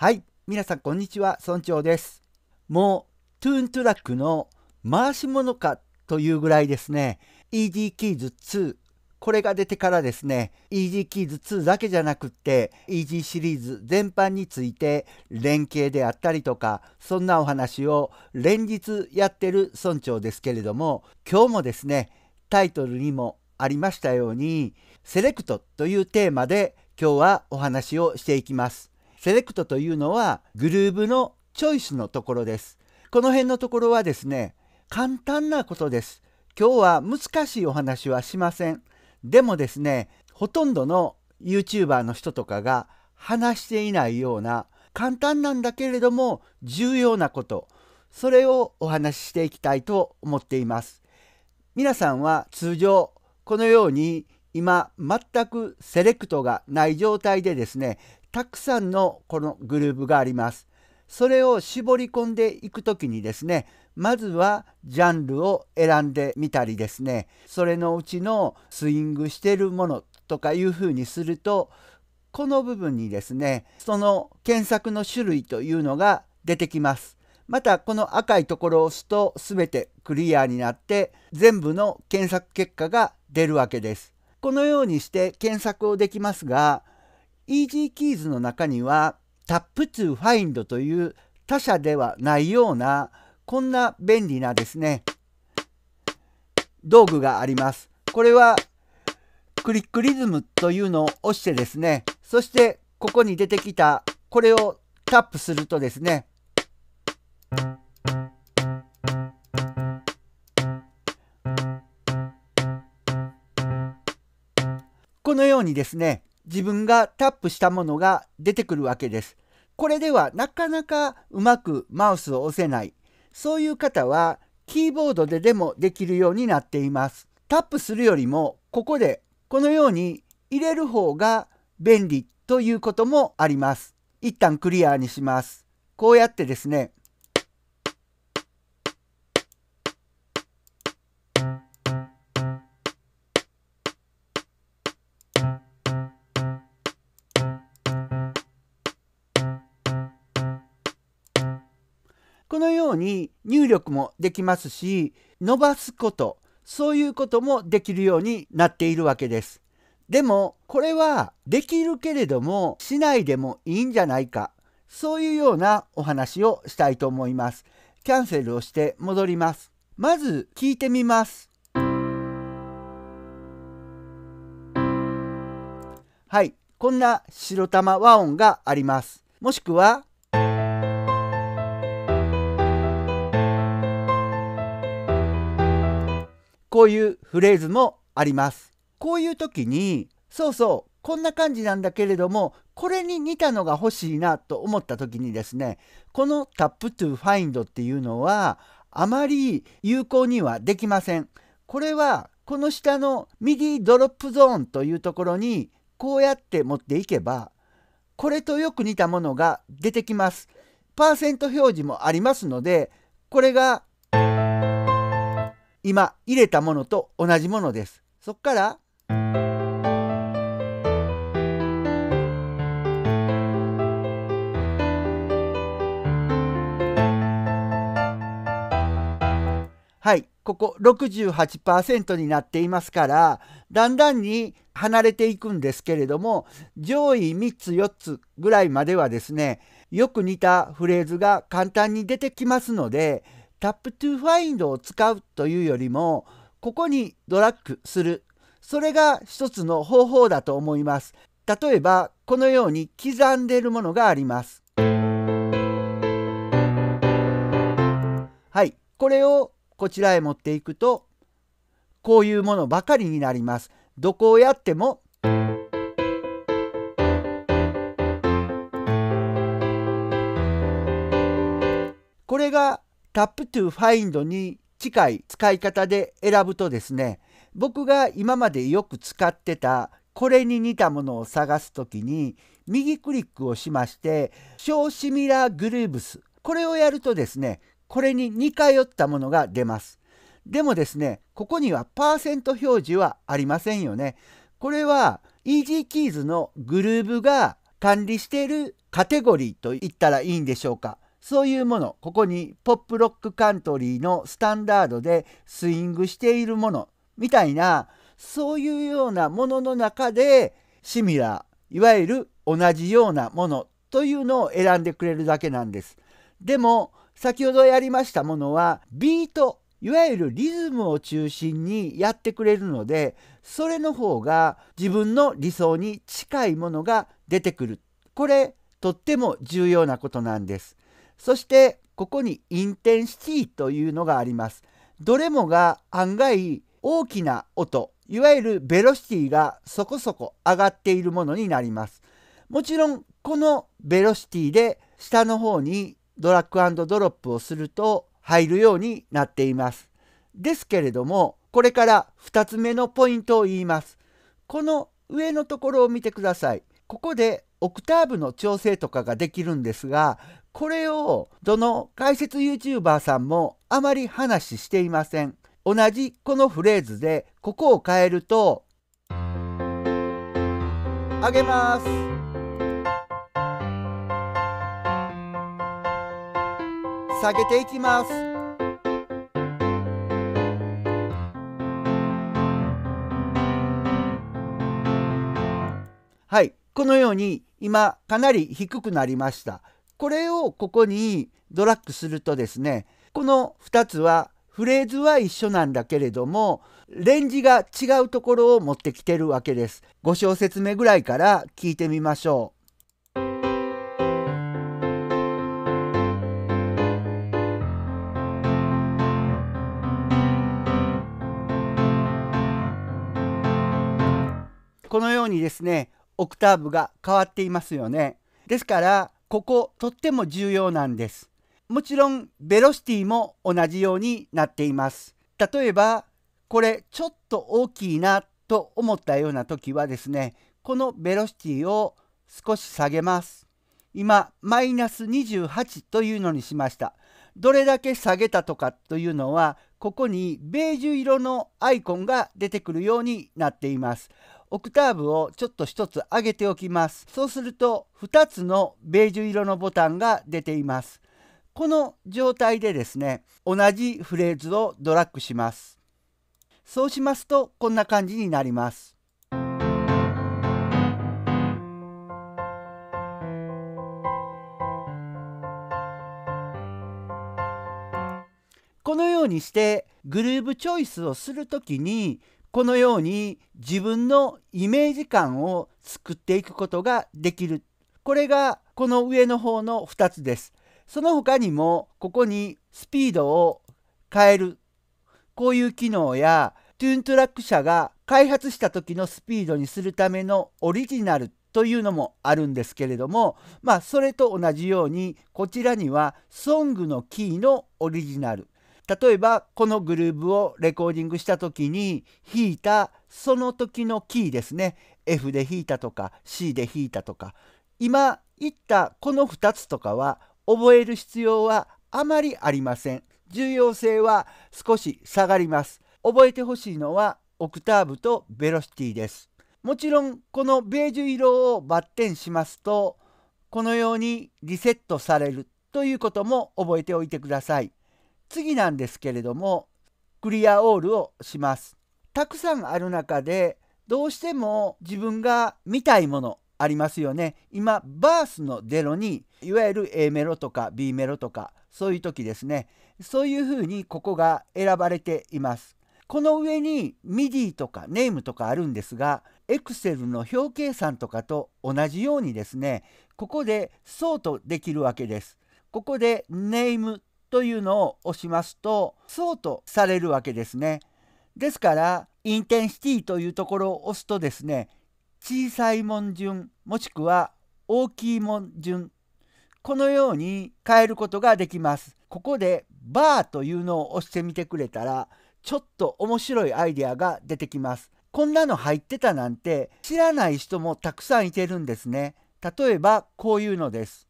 はい、皆さんこんにちは、村長です。もう、トゥーントラックの回し物かというぐらいですね、ED キーズ2、これが出てからですね、ED キーズ2だけじゃなくって、EG シリーズ全般について連携であったりとか、そんなお話を連日やってる村長ですけれども、今日もですね、タイトルにもありましたように、セレクトというテーマで今日はお話をしていきます。セレクトというのはグルーブのチョイスのところです。この辺のところはですね、簡単なことです。今日は難しいお話はしません。でもですね、ほとんどの YouTuber の人とかが話していないような簡単なんだけれども重要なことそれをお話ししていきたいと思っています皆さんは通常このように今全くセレクトがない状態でですねたくさんのこのグループがあります。それを絞り込んでいく時にですねまずはジャンルを選んでみたりですねそれのうちのスイングしてるものとかいうふうにするとこの部分にですねその検索の種類というのが出てきます。またこの赤いところを押すと全てクリアになって全部の検索結果が出るわけです。このようにして検索をできますがイージーキーズの中にはタップ p ーファインドという他社ではないようなこんな便利なですね道具があります。これはクリックリズムというのを押してですねそしてここに出てきたこれをタップするとですねこのようにですね自分がタップしたものが出てくるわけです。これではなかなかうまくマウスを押せない。そういう方はキーボードででもできるようになっています。タップするよりもここでこのように入れる方が便利ということもあります。一旦クリアにします。こうやってですね、力もできますし伸ばすことそういうこともできるようになっているわけです。でもこれはできるけれどもしないでもいいんじゃないかそういうようなお話をしたいと思います。キャンセルをして戻ります。まず聞いてみます。はい、こんな白玉和音があります。もしくはこういうフレーズもあります。こういう時にそうそうこんな感じなんだけれどもこれに似たのが欲しいなと思った時にですねこの「タプトゥーファインドっていうのはあまり有効にはできません。これはこの下の右ドロップゾーンというところにこうやって持っていけばこれとよく似たものが出てきます。パーセント表示もありますのでこれが今入れたものと同じものです。そっからはい、ここ68%になっていますからだんだんに離れていくんですけれども上位3つ4つぐらいまではですねよく似たフレーズが簡単に出てきますのでプトゥ to Find を使うというよりもここにドラッグするそれが一つの方法だと思います。例えばこのように刻んでいるものがあります。はい、これをこちらへ持っていくとこういうものばかりになります。どこをやっても Tap t ファインドに近い使い方で選ぶとですね僕が今までよく使ってたこれに似たものを探す時に右クリックをしまして「小シミラーグルーブス」これをやるとですねこれに似通ったものが出ます。でもですねここにはパーセント表示はありませんよね。これは EasyKeys のグルーブが管理しているカテゴリーと言ったらいいんでしょうか。そういうものここにポップロックカントリーのスタンダードでスイングしているものみたいなそういうようなものの中でシミラーいわゆる同じようなものというのを選んでくれるだけなんです。でも先ほどやりましたものはビートいわゆるリズムを中心にやってくれるのでそれの方が自分の理想に近いものが出てくるこれとっても重要なことなんです。そしてここにインテンシティというのがあります。どれもが案外大きな音、いわゆるベロシティがそこそこ上がっているものになります。もちろんこのベロシティで下の方にドラッグドロップをすると入るようになっています。ですけれどもこれから2つ目のポイントを言います。この上のところを見てください。ここでオクターブの調整とかができるんですがこれをどの解説 YouTuber さんもあまり話していません。同じこのフレーズでここを変えると上げます下げていきますはいこのように今かなり低くなりました。これをここにドラッグするとですねこの2つはフレーズは一緒なんだけれどもレンジが違うところを持ってきてるわけです。5小節目ぐらいから聞いてみましょう。このようにですねオクターブが変わっていますよね。ですからこことっても重要なんです。もちろんベロシティも同じようになっています。例えばこれちょっと大きいなと思ったような時はですねこのベロシティを少し下げます。今マイナス28というのにしました。どれだけ下げたとかというのはここにベージュ色のアイコンが出てくるようになっています。オクターブをちょっと1つ上げておきますそうすると2つのベージュ色のボタンが出ていますこの状態でですね同じフレーズをドラッグしますそうしますとこんな感じになりますこのようにしてグルーブチョイスをする時にこのように自分のイメージ感を作っていくことができるこれがこの上の方の2つですその他にもここにスピードを変えるこういう機能やトゥーントラック社が開発した時のスピードにするためのオリジナルというのもあるんですけれどもまあそれと同じようにこちらにはソングのキーのオリジナル例えばこのグルーブをレコーディングした時に弾いたその時のキーですね F で弾いたとか C で弾いたとか今言ったこの2つとかは覚える必要はあまりありません重要性は少し下がります覚えてほしいのはオクターブとベロシティですもちろんこのベージュ色をバッテンしますとこのようにリセットされるということも覚えておいてください次なんですけれどもクリアオールをします。たくさんある中でどうしても自分が見たいものありますよね。今バースのデロにいわゆる A メロとか B メロとかそういう時ですねそういうふうにここが選ばれています。この上に MIDI とかネームとかあるんですが Excel の表計算とかと同じようにですねここでソートできるわけです。ここでネームというのを押しますとそうとされるわけですね。ですからインテンシティというところを押すとですね小さいも順もしくは大きいもん順このように変えることができます。ここでバーというのを押してみてくれたらちょっと面白いアイデアが出てきます。こんなの入ってたなんて知らない人もたくさんいてるんですね。例えばこういうのです。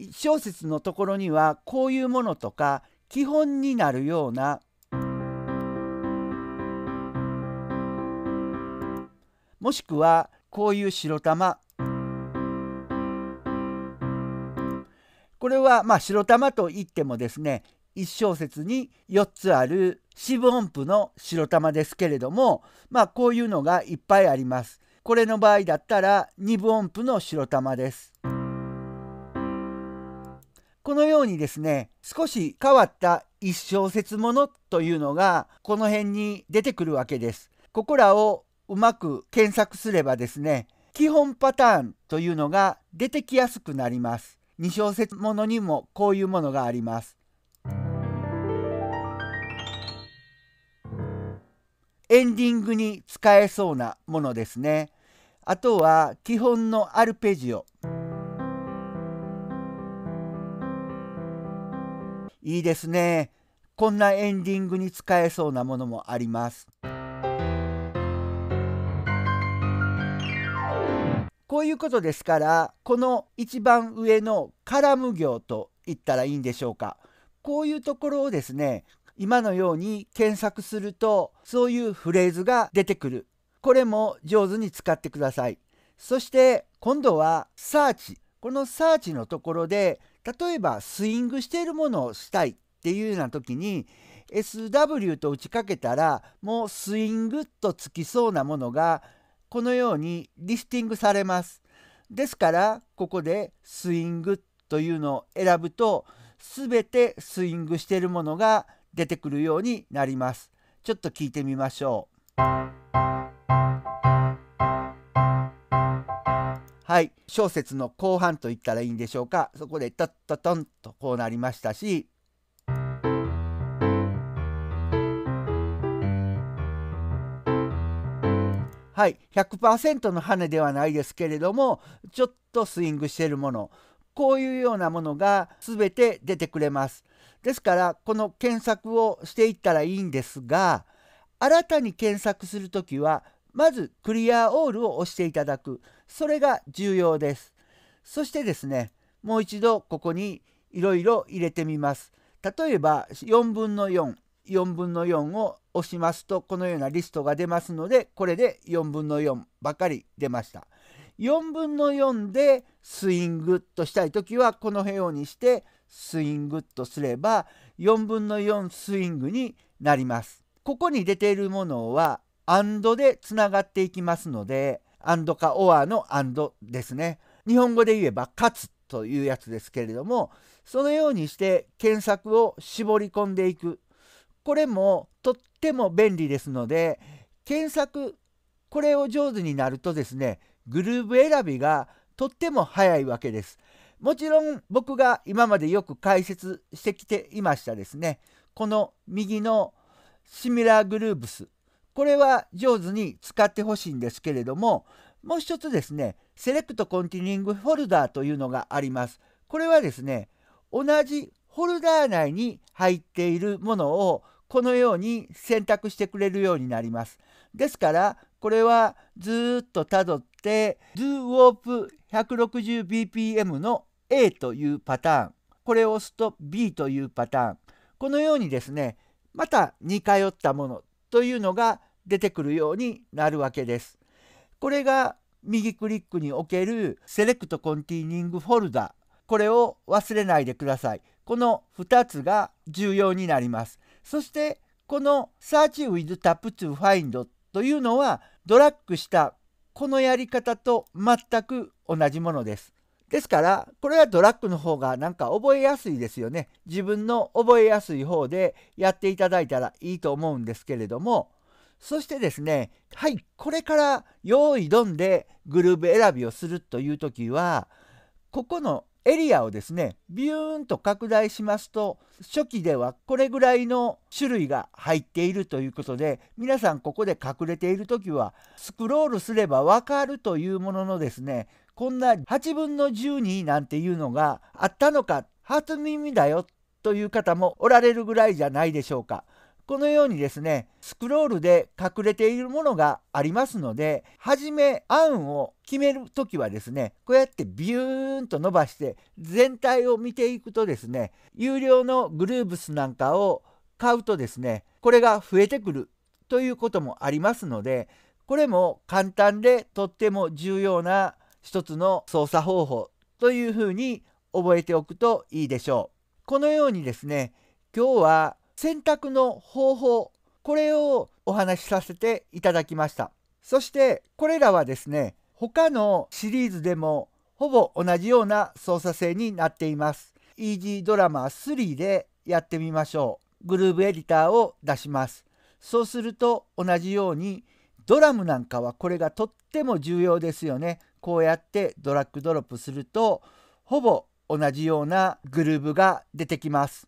1小節のところにはこういうものとか基本になるようなもしくはこういう白玉これはまあ白玉といってもですね1小節に4つある四分音符の白玉ですけれどもまあこういうのがいっぱいあります。これの場合だったら2分音符の白玉です。このようにですね少し変わった一小節ものというのがこの辺に出てくるわけです。ここらをうまく検索すればですね基本パターンというのが出てきやすくなります。2小節ものにもこういうものがあります。エンディングに使えそうなものですね。あとは基本のアルペジオ。いいですね。こんなエンディングに使えそうなものもあります。こういうことですからこの一番上のカラム行と言ったらいいんでしょうか。こういうところをですね今のように検索するとそういうフレーズが出てくる。これも上手に使ってください。そして今度はサーチ。このサーチのところで例えばスイングしているものをしたいっていうような時に SW と打ちかけたらもうスイングとつきそうなものがこのようにリスティングされます。ですからここでスイングというのを選ぶと全てスイングしているものが出てくるようになります。ちょっと聞いてみましょう。はい、小説の後半と言ったらいいんでしょうかそこでタッタトンとこうなりましたしはい100%の羽ではないですけれどもちょっとスイングしてるものこういうようなものが全て出てくれます。ですからこの検索をしていったらいいんですが新たに検索する時はまずクリアーオールを押していただくそれが重要ですそしてですねもう一度ここにいろいろ入れてみます例えば4分の4 4分の4を押しますとこのようなリストが出ますのでこれで4分の4ばかり出ました4分の4でスイングとしたい時はこのようにしてスイングとすれば4分の4スイングになりますここに出ているものはアンドでつながっていきますので、アンドかオアのアンドですね。日本語で言えば、勝つというやつですけれども、そのようにして検索を絞り込んでいく。これもとっても便利ですので、検索、これを上手になるとですね、グルーブ選びがとっても早いわけです。もちろん僕が今までよく解説してきていましたですね、この右のシミラーグルーブスこれは上手に使ってほしいんですけれどももう一つですねセレクトコンティニングフォルダーというのがあります。これはですね同じフォルダー内に入っているものをこのように選択してくれるようになります。ですからこれはずっとたどって DoWOP160bpm の A というパターンこれを押すと B というパターンこのようにですねまた似通ったものというのが出てくるようになるわけです。これが右クリックにおけるセレクトコンティニングフォルダこれを忘れないでください。この2つが重要になります。そしてこの Search with Tap to Find というのはドラッグしたこのやり方と全く同じものです。ですから、これはドラッグの方がなんか覚えやすいですよね。自分の覚えやすい方でやっていただいたらいいと思うんですけれども、そしてですね、はい、これから用意どんでグルーブ選びをするという時は、ここのエリアをですね、ビューンと拡大しますと、初期ではこれぐらいの種類が入っているということで、皆さんここで隠れている時は、スクロールすればわかるというもののですね、こんな8分の12なんていうのがあったのか初耳だよという方もおられるぐらいじゃないでしょうか。このようにですねスクロールで隠れているものがありますので初め案を決める時はですねこうやってビューンと伸ばして全体を見ていくとですね有料のグルーブスなんかを買うとですねこれが増えてくるということもありますのでこれも簡単でとっても重要な一つの操作方法というふうに覚えておくといいでしょう。このようにですね、今日は選択の方法、これをお話しさせていただきました。そしてこれらはですね、他のシリーズでもほぼ同じような操作性になっています。イージードラマ3でやってみましょう。グルーブエディターを出します。そうすると同じようにドラムなんかはこれがとっても重要ですよね。こうやってドラッグドロップするとほぼ同じようなグルーブが出てきます。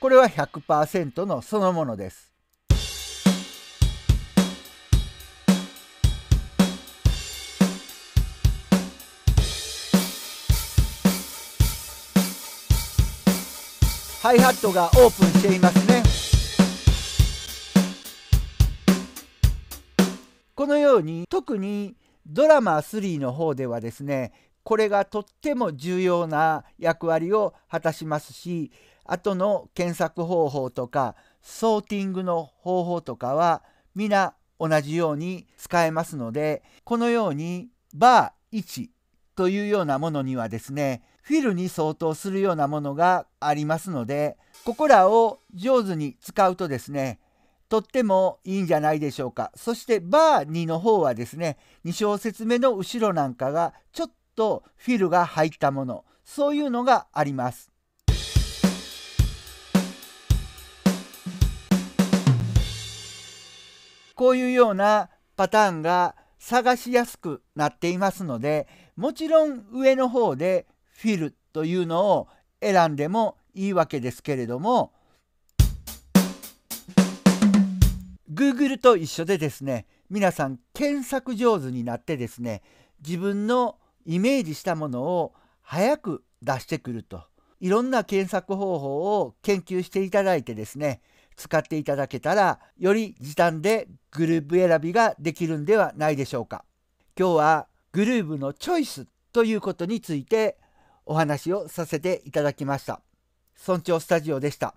これは100%のそのものです。ハイハットがオープンしていますね。このように特にドラマ3の方ではですねこれがとっても重要な役割を果たしますし後の検索方法とかソーティングの方法とかは皆同じように使えますのでこのようにバー1というようなものにはですねフィルに相当するようなものがありますのでここらを上手に使うとですねとってもいいんじゃないでしょうか。そしてバー2の方はですね2小節目の後ろなんかがちょっとフィルが入ったものそういうのがあります。こういうようなパターンが探しやすくなっていますのでもちろん上の方でフィルというのを選んでもいいわけですけれども Google と一緒でですね皆さん検索上手になってですね自分のイメージしたものを早く出してくるといろんな検索方法を研究していただいてですね使っていただけたらより時短でグループ選びができるんではないでしょうか今日はグルーブのチョイスということについてお話をさせていただきました村長スタジオでした